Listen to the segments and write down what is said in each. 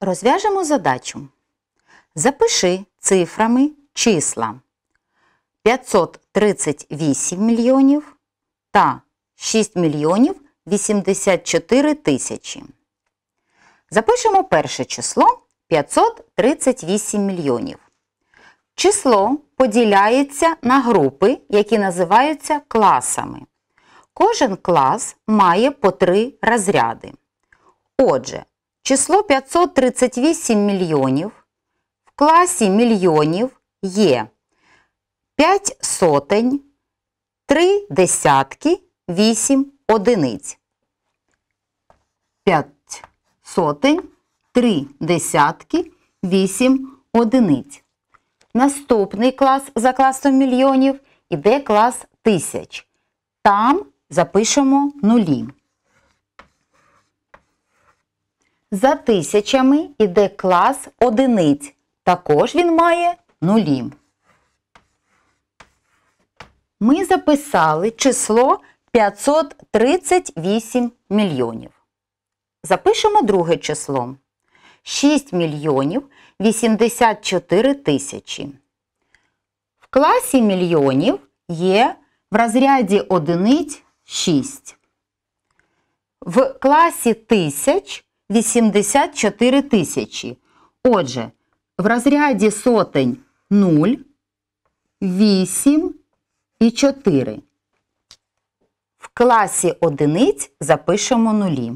Розв'яжемо задачу. Запиши цифрами числа 538 мільйонів та 6 мільйонів 84 тисячі. Запишемо перше число 538 мільйонів. Число поділяється на групи, які називаються класами. Кожен клас має по три розряди. Отже, Число 538 мільйонів в класі мільйонів є 5 сотень, 3 десятки, 8 одиниць. 5 сотень, 3 десятки, 8 одиниць. Наступний клас за класом мільйонів іде клас тисяч. Там запишемо нулі. За тисячами йде клас одиниць. Також він має нулі. Ми записали число 538 мільйонів. Запишемо друге число. 6 мільйонів 84 тисячі. В класі мільйонів є в розряді одиниць 6. В класі тисяч 84 тисячі. Отже, в розряді сотень 0, 8 і 4. В класі одиниць запишемо нулі.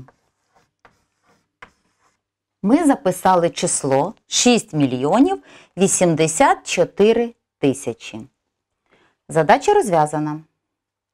Ми записали число 6 мільйонів 84 тисячі. Задача розв'язана.